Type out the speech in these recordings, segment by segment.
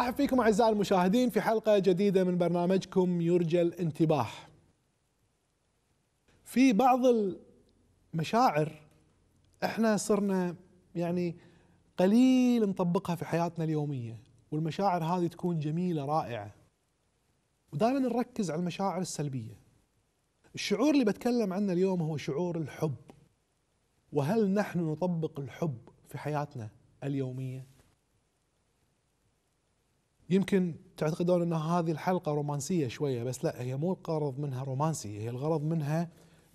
ارحب فيكم اعزائي المشاهدين في حلقه جديده من برنامجكم يرجى الانتباه. في بعض المشاعر احنا صرنا يعني قليل نطبقها في حياتنا اليوميه، والمشاعر هذه تكون جميله رائعه. ودائما نركز على المشاعر السلبيه. الشعور اللي بتكلم عنه اليوم هو شعور الحب. وهل نحن نطبق الحب في حياتنا اليوميه؟ يمكن تعتقدون ان هذه الحلقه رومانسيه شويه بس لا هي مو الغرض منها رومانسي هي الغرض منها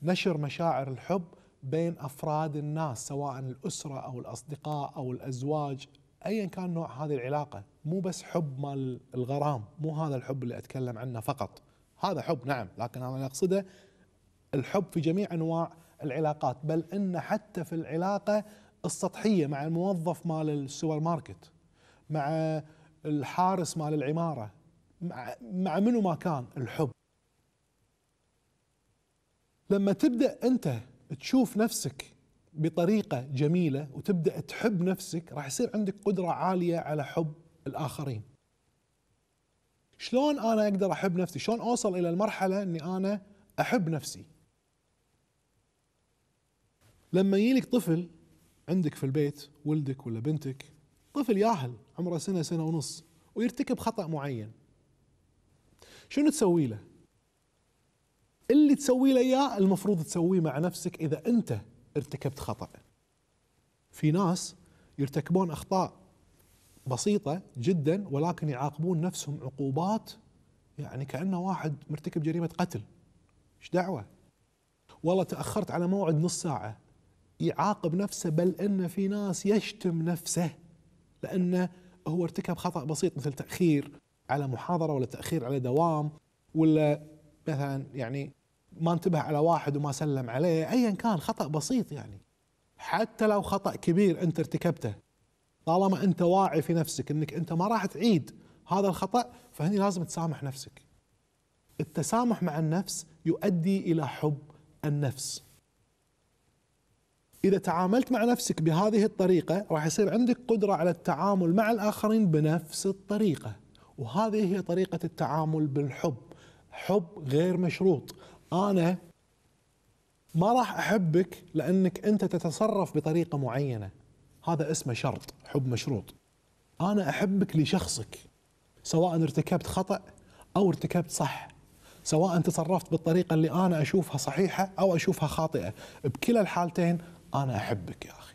نشر مشاعر الحب بين افراد الناس سواء الاسره او الاصدقاء او الازواج ايا كان نوع هذه العلاقه مو بس حب مال الغرام مو هذا الحب اللي اتكلم عنه فقط هذا حب نعم لكن انا اقصده الحب في جميع انواع العلاقات بل ان حتى في العلاقه السطحيه مع الموظف مال السوبر ماركت مع الحارس مال العماره مع, منو ما كان الحب لما تبدا انت تشوف نفسك بطريقه جميله وتبدا تحب نفسك راح يصير عندك قدره عاليه على حب الاخرين شلون انا اقدر احب نفسي شلون اوصل الى المرحله اني انا احب نفسي لما يجيلك طفل عندك في البيت ولدك ولا بنتك طفل ياهل عمره سنه سنه ونص ويرتكب خطا معين شنو تسوي له؟ اللي تسوي له اياه المفروض تسويه مع نفسك اذا انت ارتكبت خطا. في ناس يرتكبون اخطاء بسيطه جدا ولكن يعاقبون نفسهم عقوبات يعني كانه واحد مرتكب جريمه قتل. ايش دعوه؟ والله تاخرت على موعد نص ساعه يعاقب نفسه بل ان في ناس يشتم نفسه لأنه هو ارتكب خطأ بسيط مثل تأخير على محاضرة ولا تأخير على دوام ولا مثلا يعني ما انتبه على واحد وما سلم عليه أيا كان خطأ بسيط يعني حتى لو خطأ كبير أنت ارتكبته طالما أنت واعي في نفسك أنك أنت ما راح تعيد هذا الخطأ فهني لازم تسامح نفسك التسامح مع النفس يؤدي إلى حب النفس اذا تعاملت مع نفسك بهذه الطريقه راح يصير عندك قدره على التعامل مع الاخرين بنفس الطريقه وهذه هي طريقه التعامل بالحب حب غير مشروط انا ما راح احبك لانك انت تتصرف بطريقه معينه هذا اسمه شرط حب مشروط انا احبك لشخصك سواء ارتكبت خطا او ارتكبت صح سواء تصرفت بالطريقه اللي انا اشوفها صحيحه او اشوفها خاطئه بكلا الحالتين انا احبك يا اخي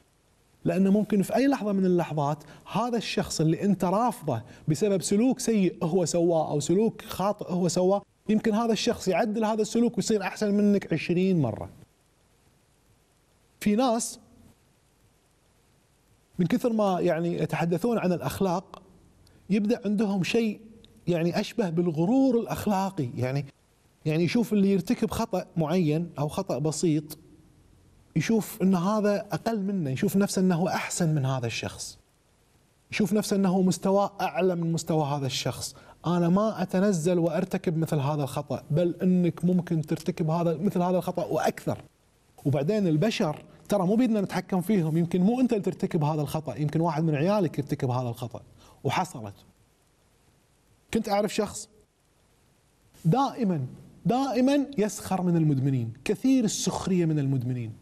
لانه ممكن في اي لحظه من اللحظات هذا الشخص اللي انت رافضه بسبب سلوك سيء هو سواه او سلوك خاطئ هو سواه يمكن هذا الشخص يعدل هذا السلوك ويصير احسن منك 20 مره في ناس من كثر ما يعني يتحدثون عن الاخلاق يبدا عندهم شيء يعني اشبه بالغرور الاخلاقي يعني يعني يشوف اللي يرتكب خطا معين او خطا بسيط يشوف ان هذا اقل منه يشوف نفسه انه احسن من هذا الشخص يشوف نفسه انه مستواه اعلى من مستوى هذا الشخص انا ما اتنزل وارتكب مثل هذا الخطا بل انك ممكن ترتكب هذا مثل هذا الخطا واكثر وبعدين البشر ترى مو بيدنا نتحكم فيهم يمكن مو انت اللي ترتكب هذا الخطا يمكن واحد من عيالك يرتكب هذا الخطا وحصلت كنت اعرف شخص دائما دائما يسخر من المدمنين كثير السخريه من المدمنين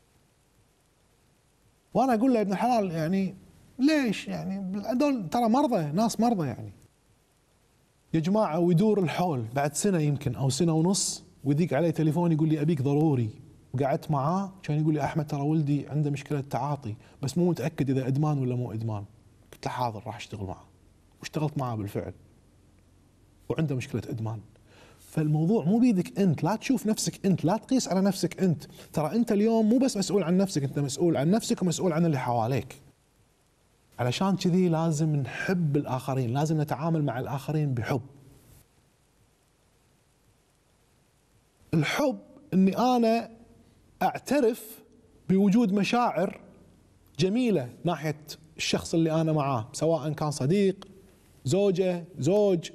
وانا اقول له يا ابن الحلال يعني ليش يعني هذول ترى مرضى ناس مرضى يعني يا جماعه ويدور الحول بعد سنه يمكن او سنه ونص ويذيق علي تليفون يقول لي ابيك ضروري وقعدت معاه كان يقول لي احمد ترى ولدي عنده مشكله تعاطي بس مو متاكد اذا ادمان ولا مو ادمان قلت له حاضر راح اشتغل معاه واشتغلت معاه بالفعل وعنده مشكله ادمان فالموضوع مو بيدك انت لا تشوف نفسك انت لا تقيس على نفسك انت ترى انت اليوم مو بس مسؤول عن نفسك انت مسؤول عن نفسك ومسؤول عن اللي حواليك علشان كذي لازم نحب الاخرين لازم نتعامل مع الاخرين بحب الحب اني انا اعترف بوجود مشاعر جميله ناحيه الشخص اللي انا معاه سواء كان صديق زوجه زوج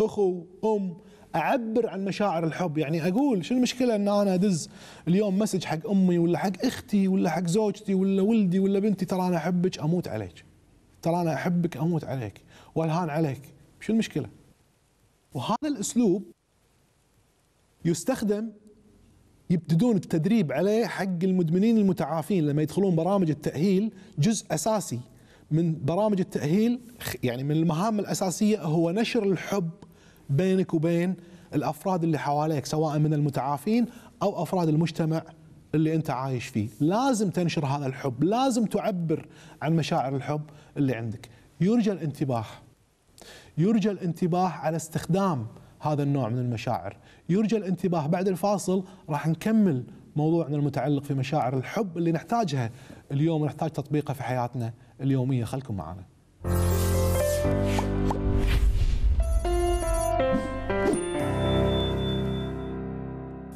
اخو ام اعبر عن مشاعر الحب يعني اقول شو المشكله ان انا ادز اليوم مسج حق امي ولا حق اختي ولا حق زوجتي ولا ولدي ولا بنتي ترى انا احبك اموت عليك ترى انا احبك اموت عليك والهان عليك شو المشكله وهذا الاسلوب يستخدم يبتدون التدريب عليه حق المدمنين المتعافين لما يدخلون برامج التاهيل جزء اساسي من برامج التاهيل يعني من المهام الاساسيه هو نشر الحب بينك وبين الافراد اللي حواليك سواء من المتعافين او افراد المجتمع اللي انت عايش فيه، لازم تنشر هذا الحب، لازم تعبر عن مشاعر الحب اللي عندك. يرجى الانتباه. يرجى الانتباه على استخدام هذا النوع من المشاعر، يرجى الانتباه بعد الفاصل راح نكمل موضوعنا المتعلق في مشاعر الحب اللي نحتاجها اليوم ونحتاج تطبيقها في حياتنا اليوميه، خلكم معنا.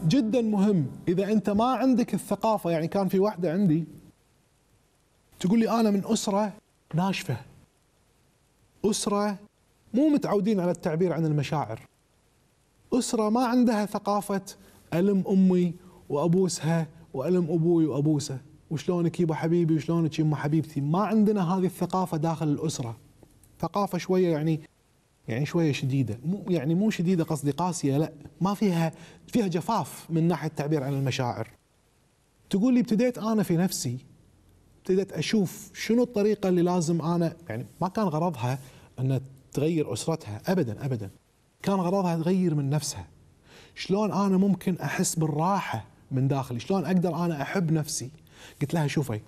جدا مهم اذا انت ما عندك الثقافه يعني كان في واحده عندي تقول لي انا من اسره ناشفه اسره مو متعودين على التعبير عن المشاعر اسره ما عندها ثقافه الم امي وابوسها والم ابوي وابوسه وشلونك يبا حبيبي وشلونك يما حبيبتي ما عندنا هذه الثقافه داخل الاسره ثقافه شويه يعني يعني شويه شديده مو يعني مو شديده قصدي قاسيه لا ما فيها فيها جفاف من ناحيه التعبير عن المشاعر تقول لي ابتديت انا في نفسي ابتديت اشوف شنو الطريقه اللي لازم انا يعني ما كان غرضها ان تغير اسرتها ابدا ابدا كان غرضها تغير من نفسها شلون انا ممكن احس بالراحه من داخلي شلون اقدر انا احب نفسي قلت لها شوفي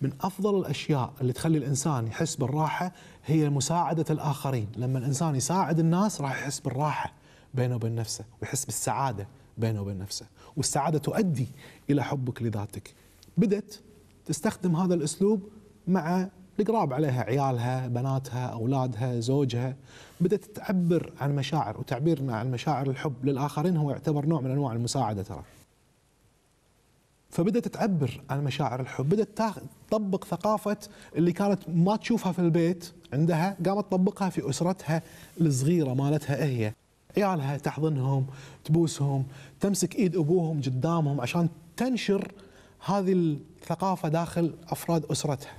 من افضل الاشياء اللي تخلي الانسان يحس بالراحه هي مساعده الاخرين، لما الانسان يساعد الناس راح يحس بالراحه بينه وبين نفسه، ويحس بالسعاده بينه وبين نفسه، والسعاده تؤدي الى حبك لذاتك. بدت تستخدم هذا الاسلوب مع القراب عليها عيالها، بناتها، اولادها، زوجها، بدات تعبر عن مشاعر وتعبيرنا عن مشاعر الحب للاخرين هو يعتبر نوع من انواع المساعده ترى. فبدأت تعبر عن مشاعر الحب بدأت تطبق ثقافة اللي كانت ما تشوفها في البيت عندها قامت تطبقها في أسرتها الصغيرة مالتها هي عيالها تحضنهم تبوسهم تمسك إيد أبوهم قدامهم عشان تنشر هذه الثقافة داخل أفراد أسرتها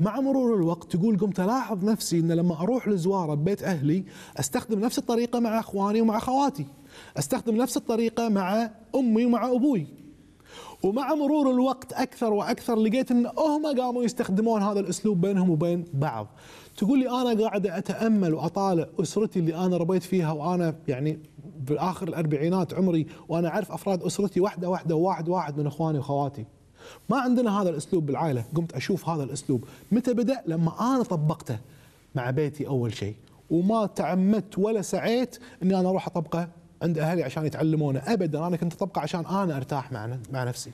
مع مرور الوقت تقول قمت ألاحظ نفسي أن لما أروح لزوارة ببيت أهلي أستخدم نفس الطريقة مع أخواني ومع أخواتي أستخدم نفس الطريقة مع أمي ومع أبوي ومع مرور الوقت اكثر واكثر لقيت ان هم قاموا يستخدمون هذا الاسلوب بينهم وبين بعض. تقول لي انا قاعد اتامل واطالع اسرتي اللي انا ربيت فيها وانا يعني باخر الاربعينات عمري وانا اعرف افراد اسرتي واحده واحده وواحد واحد من اخواني واخواتي. ما عندنا هذا الاسلوب بالعائله، قمت اشوف هذا الاسلوب، متى بدا؟ لما انا طبقته مع بيتي اول شيء، وما تعمدت ولا سعيت اني انا اروح اطبقه عند اهلي عشان يتعلمونه ابدا انا كنت اطبقه عشان انا ارتاح مع مع نفسي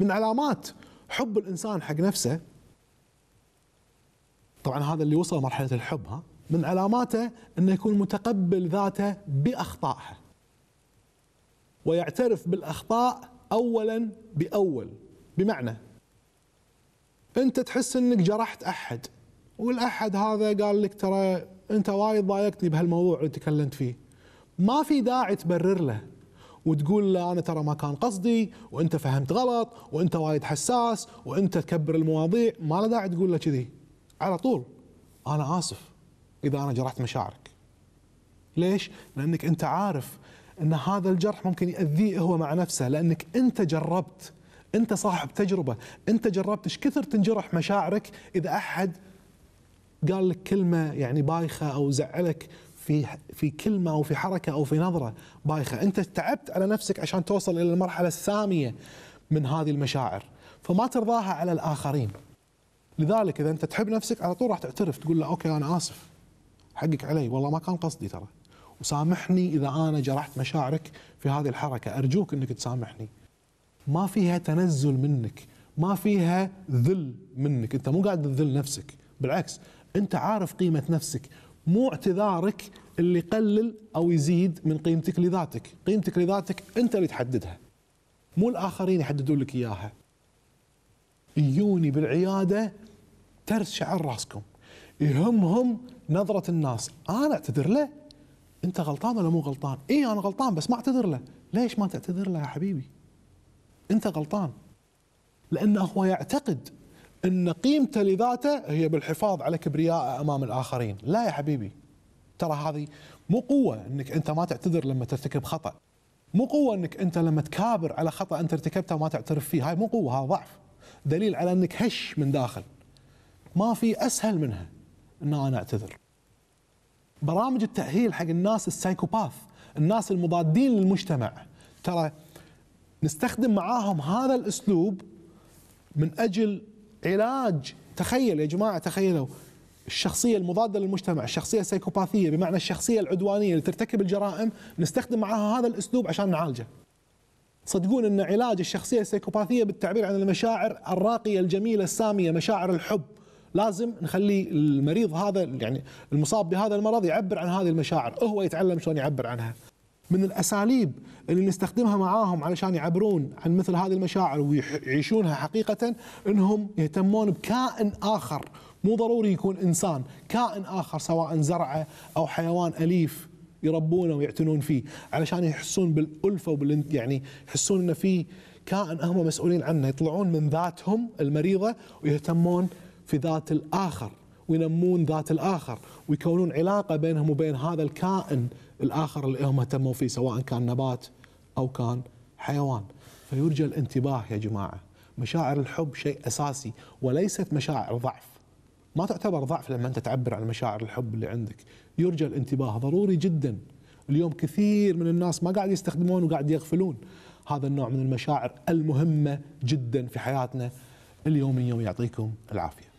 من علامات حب الانسان حق نفسه طبعا هذا اللي وصل مرحله الحب ها من علاماته انه يكون متقبل ذاته باخطائها ويعترف بالاخطاء اولا باول بمعنى انت تحس انك جرحت احد والاحد هذا قال لك ترى انت وايد ضايقتني بهالموضوع اللي تكلمت فيه ما في داعي تبرر له وتقول له انا ترى ما كان قصدي وانت فهمت غلط وانت وايد حساس وانت تكبر المواضيع ما له داعي تقول له كذي على طول انا اسف اذا انا جرحت مشاعرك ليش؟ لانك انت عارف ان هذا الجرح ممكن ياذيه هو مع نفسه لانك انت جربت انت صاحب تجربه انت جربت ايش كثر تنجرح مشاعرك اذا احد قال لك كلمه يعني بايخه او زعلك في في كلمه او في حركه او في نظره بايخه، انت تعبت على نفسك عشان توصل الى المرحله الساميه من هذه المشاعر، فما ترضاها على الاخرين. لذلك اذا انت تحب نفسك على طول راح تعترف تقول له اوكي انا اسف حقك علي والله ما كان قصدي ترى وسامحني اذا انا جرحت مشاعرك في هذه الحركه، ارجوك انك تسامحني. ما فيها تنزل منك، ما فيها ذل منك، انت مو قاعد تذل نفسك، بالعكس انت عارف قيمه نفسك مو اعتذارك اللي يقلل او يزيد من قيمتك لذاتك، قيمتك لذاتك انت اللي تحددها. مو الاخرين يحددون لك اياها. يجوني بالعياده ترس شعر راسكم. يهمهم نظره الناس، انا اعتذر له. انت غلطان ولا مو غلطان؟ اي انا غلطان بس ما اعتذر له، ليش ما تعتذر له يا حبيبي؟ انت غلطان. لانه هو يعتقد ان قيمته لذاته هي بالحفاظ على كبريائه امام الاخرين، لا يا حبيبي ترى هذه مو قوه انك انت ما تعتذر لما ترتكب خطا. مو قوه انك انت لما تكابر على خطا انت ارتكبته وما تعترف فيه، هاي مو قوه هذا ضعف. دليل على انك هش من داخل. ما في اسهل منها ان انا اعتذر. برامج التاهيل حق الناس السايكوباث، الناس المضادين للمجتمع، ترى نستخدم معاهم هذا الاسلوب من اجل علاج تخيل يا جماعه تخيلوا الشخصيه المضاده للمجتمع، الشخصيه السيكوباثيه بمعنى الشخصيه العدوانيه اللي ترتكب الجرائم نستخدم معها هذا الاسلوب عشان نعالجه. صدقون ان علاج الشخصيه السيكوباثيه بالتعبير عن المشاعر الراقيه الجميله الساميه مشاعر الحب لازم نخلي المريض هذا يعني المصاب بهذا المرض يعبر عن هذه المشاعر هو يتعلم شلون يعبر عنها من الاساليب اللي نستخدمها معاهم علشان يعبرون عن مثل هذه المشاعر ويعيشونها حقيقه انهم يهتمون بكائن اخر مو ضروري يكون انسان، كائن اخر سواء زرعه او حيوان اليف يربونه ويعتنون فيه علشان يحسون بالالفه وبال يعني يحسون انه في كائن هم مسؤولين عنه، يطلعون من ذاتهم المريضه ويهتمون في ذات الاخر وينمون ذات الاخر ويكونون علاقه بينهم وبين هذا الكائن الاخر اللي هم اهتموا فيه سواء كان نبات او كان حيوان فيرجى الانتباه يا جماعه مشاعر الحب شيء اساسي وليست مشاعر ضعف ما تعتبر ضعف لما انت تعبر عن مشاعر الحب اللي عندك يرجى الانتباه ضروري جدا اليوم كثير من الناس ما قاعد يستخدمون وقاعد يغفلون هذا النوع من المشاعر المهمه جدا في حياتنا اليوم يوم يعطيكم العافيه